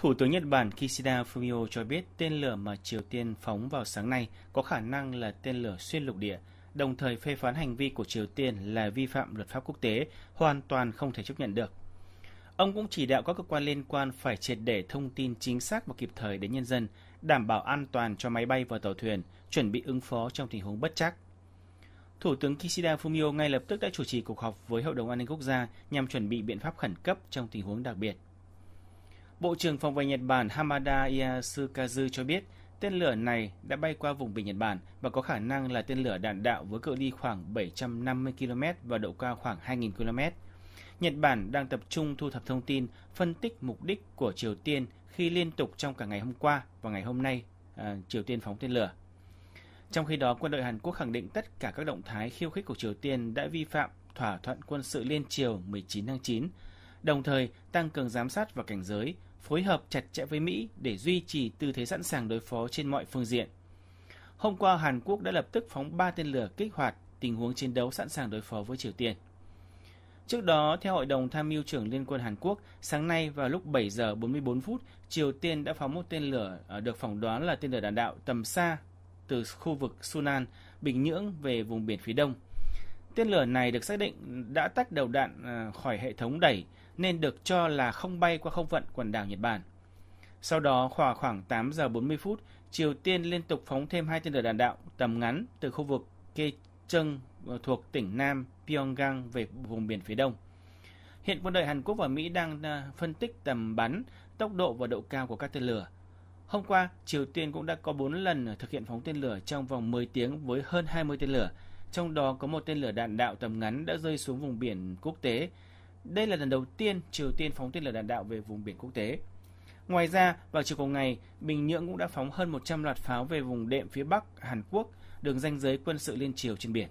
Thủ tướng Nhật Bản Kishida Fumio cho biết tên lửa mà Triều Tiên phóng vào sáng nay có khả năng là tên lửa xuyên lục địa, đồng thời phê phán hành vi của Triều Tiên là vi phạm luật pháp quốc tế, hoàn toàn không thể chấp nhận được. Ông cũng chỉ đạo các cơ quan liên quan phải triệt để thông tin chính xác và kịp thời đến nhân dân, đảm bảo an toàn cho máy bay và tàu thuyền, chuẩn bị ứng phó trong tình huống bất chắc. Thủ tướng Kishida Fumio ngay lập tức đã chủ trì cuộc họp với Hội đồng An ninh Quốc gia nhằm chuẩn bị biện pháp khẩn cấp trong tình huống đặc biệt. Bộ trưởng Phòng vệ Nhật Bản Hamada Yasukazu cho biết tên lửa này đã bay qua vùng biển Nhật Bản và có khả năng là tên lửa đạn đạo với cự ly khoảng 750 km và độ cao khoảng 2.000 km. Nhật Bản đang tập trung thu thập thông tin, phân tích mục đích của Triều Tiên khi liên tục trong cả ngày hôm qua và ngày hôm nay à, Triều Tiên phóng tên lửa. Trong khi đó, quân đội Hàn Quốc khẳng định tất cả các động thái khiêu khích của Triều Tiên đã vi phạm thỏa thuận quân sự liên triều 19 tháng 9, đồng thời tăng cường giám sát và cảnh giới phối hợp chặt chẽ với Mỹ để duy trì tư thế sẵn sàng đối phó trên mọi phương diện. Hôm qua, Hàn Quốc đã lập tức phóng 3 tên lửa kích hoạt tình huống chiến đấu sẵn sàng đối phó với Triều Tiên. Trước đó, theo Hội đồng Tham mưu trưởng Liên quân Hàn Quốc, sáng nay vào lúc 7 giờ 44 phút, Triều Tiên đã phóng một tên lửa à, được phỏng đoán là tên lửa đạn đạo tầm xa từ khu vực Sunan, Bình Nhưỡng về vùng biển phía đông. Tên lửa này được xác định đã tách đầu đạn à, khỏi hệ thống đẩy, nên được cho là không bay qua không phận quần đảo Nhật Bản. Sau đó khoảng khoảng 8 giờ 40 phút, Triều Tiên liên tục phóng thêm hai tên lửa đạn đạo tầm ngắn từ khu vực kê Kecheng ờ, thuộc tỉnh Nam Pyongyang về vùng biển phía đông. Hiện quân đội Hàn Quốc và Mỹ đang ờ, phân tích tầm bắn, tốc độ và độ cao của các tên lửa. Hôm qua, Triều Tiên cũng đã có 4 lần thực hiện phóng tên lửa trong vòng 10 tiếng với hơn 20 tên lửa, trong đó có một tên lửa đạn đạo tầm ngắn đã rơi xuống vùng biển quốc tế đây là lần đầu tiên Triều Tiên phóng tên lửa đạn đạo về vùng biển quốc tế. Ngoài ra, vào chiều cùng ngày, Bình Nhưỡng cũng đã phóng hơn 100 loạt pháo về vùng đệm phía Bắc Hàn Quốc, đường ranh giới quân sự liên triều trên biển.